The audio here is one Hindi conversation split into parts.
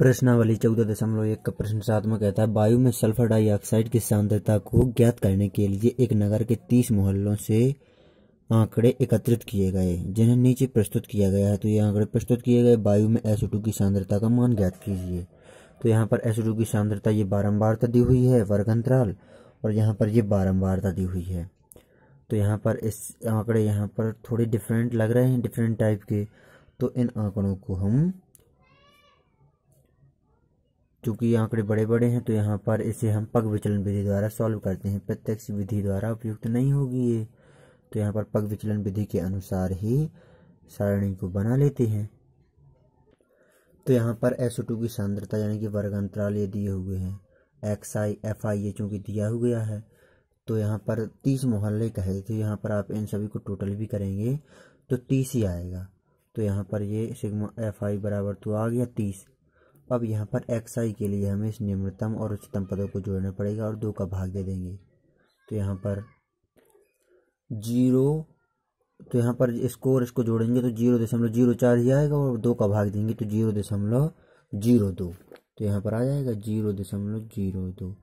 प्रश्नावली चौदह दशमलव एक का प्रश्न सात में कहता है वायु में सल्फर डाइऑक्साइड की सांद्रता को ज्ञात करने के लिए एक नगर के तीस मोहल्लों से आंकड़े एकत्रित किए गए जिन्हें नीचे प्रस्तुत किया गया है तो ये आंकड़े प्रस्तुत किए गए वायु में एस की सांद्रता का मान ज्ञात कीजिए तो यहाँ पर एस की सांद्रता ये बारम्बारता दी हुई है वर्ग अंतराल और यहाँ पर ये बारम्बारता दी हुई है तो यहाँ पर इस आंकड़े यहाँ पर थोड़े डिफरेंट लग रहे हैं डिफरेंट टाइप के तो इन आंकड़ों को हम चूँकि ये आंकड़े बड़े बड़े हैं तो यहाँ पर इसे हम पग विचलन विधि द्वारा सॉल्व करते हैं प्रत्यक्ष विधि द्वारा उपयुक्त नहीं होगी ये तो यहाँ पर पग विचलन विधि के अनुसार ही सारणी को बना लेते हैं तो यहाँ पर एस टू की सांद्रता यानी कि वर्ग अंतराल ये दिए हुए हैं एक्स आई एफ आई ये चूँकि दिया हुआ गया है तो यहाँ पर तीस मोहल्ले कहे थे यहाँ पर आप इन सभी को टोटल भी करेंगे तो तीस ही आएगा तो यहाँ पर ये सिग्मा एफ आई बराबर तो आ गया तीस अब यहाँ पर एक्स आई के लिए हमें इस निम्नतम और उच्चतम पदों को जोड़ना पड़ेगा और दो का भाग दे देंगे तो यहाँ पर जीरो तो यहाँ पर स्कोर इसको जोड़ेंगे तो जीरो दशमलव जीरो चार ही आएगा और दो का भाग देंगे तो जीरो दशमलव जीरो दो तो यहाँ पर आ जाएगा जीरो दशमलव जीरो दो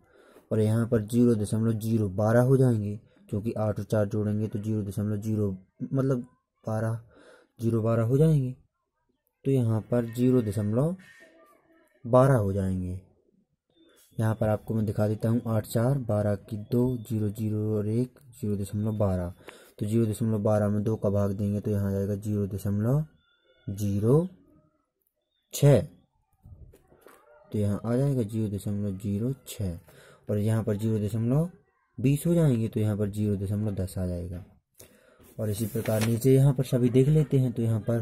और यहाँ पर जीरो दशमलव जीरो बारह हो जाएंगे क्योंकि आठ और चार जोड़ेंगे तो जीरो दशमलव जीरो मतलब बारह जीरो बारह हो जाएंगे तो यहाँ पर जीरो दशमलव बारह हो जाएंगे यहाँ पर आपको मैं दिखा देता हूँ आठ चार बारह की दो जीरो जीरो और एक जीरो दशमलव बारह तो जीरो दशमलव बारह में दो का भाग देंगे तो यहाँ जाएगा जीरो दशमलव जीरो छ तो यहाँ आ जाएगा जीरो दशमलव जीरो छः और यहाँ पर जीरो दशमलव बीस हो जाएंगे तो यहाँ पर जीरो दशमलव दस आ जाएगा और इसी प्रकार नीचे यहाँ पर सभी देख लेते हैं तो यहाँ पर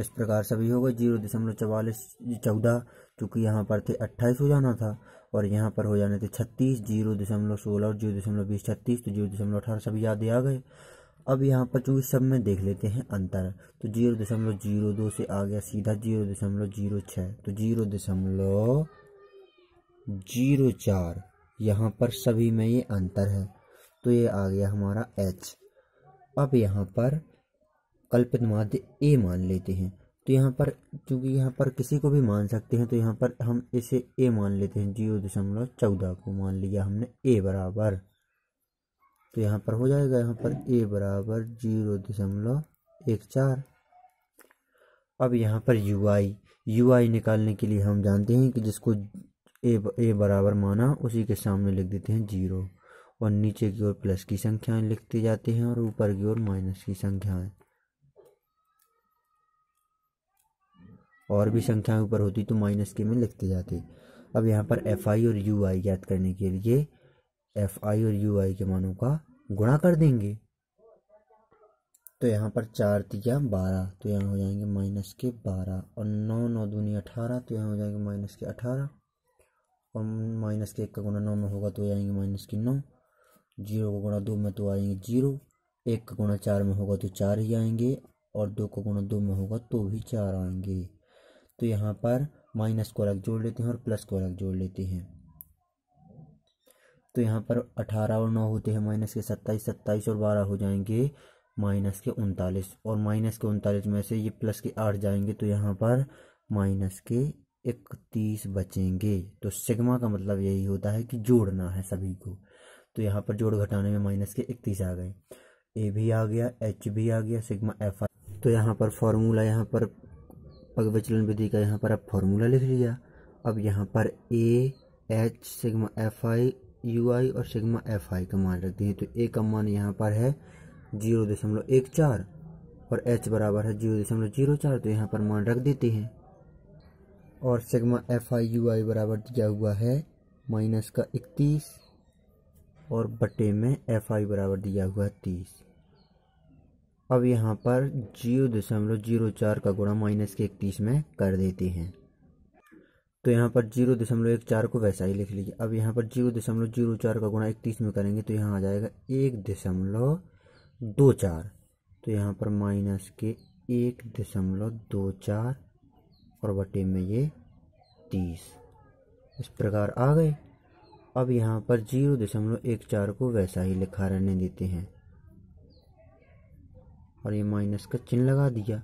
इस प्रकार सभी हो गए जीरो दशमलव चवालीस चौदह चूँकि यहाँ पर थे अट्ठाईस हो जाना था और यहाँ पर हो जाने थे छत्तीस जीरो दशमलव सोलह और जीरो दशमलव बीस छत्तीस तो जीरो दशमलव अठारह सभी याद आ गए अब यहाँ पर चूँकि सब में देख लेते हैं अंतर तो जीरो दशमलव जीरो दो से आ गया सीधा जीरो दशमलव जीरो छः तो जीरो दशमलव जीरो चार यहाँ पर सभी में ये अंतर है तो ये आ गया हमारा एच अब यहाँ पर कल्पित माध्य ए मान लेते हैं तो यहाँ पर क्योंकि यहाँ पर किसी को भी मान सकते हैं तो यहाँ पर हम इसे ए मान लेते हैं जीरो दशमलव चौदह को मान लिया हमने ए बराबर तो यहाँ पर हो जाएगा यहाँ पर ए बराबर जीरो दशमलव एक चार अब यहाँ पर यू आई यू आई निकालने के लिए हम जानते हैं कि जिसको ए ए बराबर माना उसी के सामने लिख देते हैं जीरो और नीचे की ओर प्लस की संख्याएं लिखते जाते हैं और ऊपर की ओर माइनस की संख्याएं और भी संख्याएं ऊपर होती तो माइनस के में लिखते जाते अब यहाँ पर एफ आई और यू आई ज्ञात करने के लिए एफ आई और यू आई के मानों का गुणा कर देंगे तो यहाँ पर चार तिया बारह तो यहाँ हो जाएंगे माइनस के बारह और नौ नौ दूनी अठारह तो यहाँ हो जाएंगे माइनस के अठारह और माइनस के एक का गुणा नौ में होगा तो आएंगे माइनस के नौ जीरो का गुणा दो में तो आएंगे जीरो एक का गुणा चार में होगा तो चार ही आएंगे और दो का गुणा दो में होगा तो भी चार आएंगे तो यहाँ पर माइनस को अलग जोड़ लेते हैं और प्लस को अलग जोड़ लेते हैं तो यहाँ पर अठारह और नौ होते हैं माइनस के सत्ताईस सत्ताईस और बारह हो जाएंगे माइनस के उनतालीस और माइनस के उनतालीस में से ये प्लस के आठ जाएंगे तो यहाँ पर माइनस के इकतीस बचेंगे तो सिग्मा का मतलब यही होता है कि जोड़ना है सभी को तो यहाँ पर जोड़ घटाने में माइनस के इकतीस आ गए ए भी आ गया एच भी आ गया सिग्मा एफ आ तो यहाँ पर फॉर्मूला यहाँ पर व्यापक विचलन विधि का यहाँ पर आप फॉर्मूला लिख लिया अब यहाँ पर A H sigma F I U I और सिग्मा एफ आई का मान रख दिए तो ए का मान यहाँ पर है जीरो दशमलव एक चार और एच बराबर है जीरो दशमलव जीरो चार तो यहाँ पर मान रख देते हैं और sigma F I U I बराबर दिया हुआ है माइनस का इकतीस और बटे में एफ आई बराबर दिया हुआ है तीस अब यहाँ पर जीरो दशमलव जीरो चार का गुणा माइनस के इकतीस में कर देते हैं तो यहाँ पर जीरो दशमलव एक चार को वैसा ही लिख लीजिए अब यहाँ पर जीरो दशमलव जीरो चार का गुणा इकतीस में करेंगे तो यहाँ आ जाएगा एक दशमलव दो चार तो यहाँ पर माइनस के एक दशमलव दो चार और बटे में ये तीस इस प्रकार आ गए अब यहाँ पर जीरो दशमलव एक चार को वैसा ही लिखा रहने देते हैं और ये माइनस का चिन्ह लगा दिया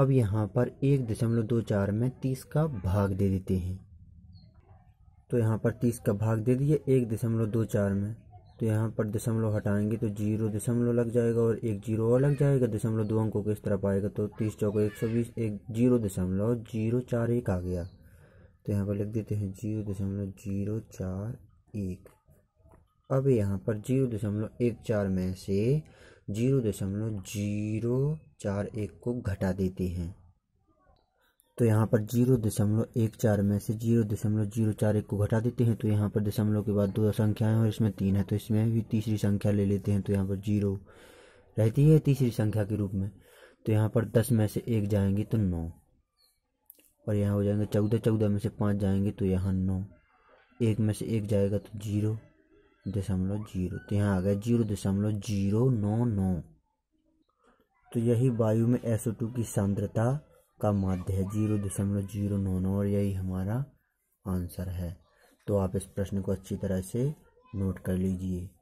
अब यहाँ पर एक दशमलव दो चार में तीस का भाग दे देते हैं तो यहाँ पर तीस का भाग दे दिया एक दशमलव दो चार में तो यहाँ पर दशमलव हटाएंगे तो जीरो दशमलव लग जाएगा और एक जीरो और लग जाएगा दशमलव दो अंकों को इस तरफ आएगा तो तीस चौको एक सौ बीस एक जीरो दशमलव जीरो चार एक आ गया तो यहाँ पर लिख देते हैं जीरो दशमलव जीरो चार एक अब यहाँ पर जीरो दशमलव एक चार में से जीरो दशमलव जीरो चार एक को घटा देते हैं तो यहाँ पर जीरो दशमलव एक चार में से जीरो दशमलव जीरो चार एक को घटा देते हैं तो यहाँ पर दशमलव के बाद दो संख्याएं और इसमें तीन है तो इसमें भी तीसरी संख्या ले लेते हैं तो यहाँ पर जीरो रहती है तीसरी संख्या के रूप में तो यहाँ पर दस में से एक जाएंगे तो नौ और यहाँ हो जाएंगे चौदह चौदह में से पाँच जाएंगे तो यहाँ नौ एक में से एक जाएगा तो जीरो दशमलव जीरो तो यहाँ आ गया जीरो दशमलव जीरो नौ नौ तो यही वायु में एसओ टू की सांद्रता का माध्य है जीरो दशमलव जीरो नौ नौ और यही हमारा आंसर है तो आप इस प्रश्न को अच्छी तरह से नोट कर लीजिए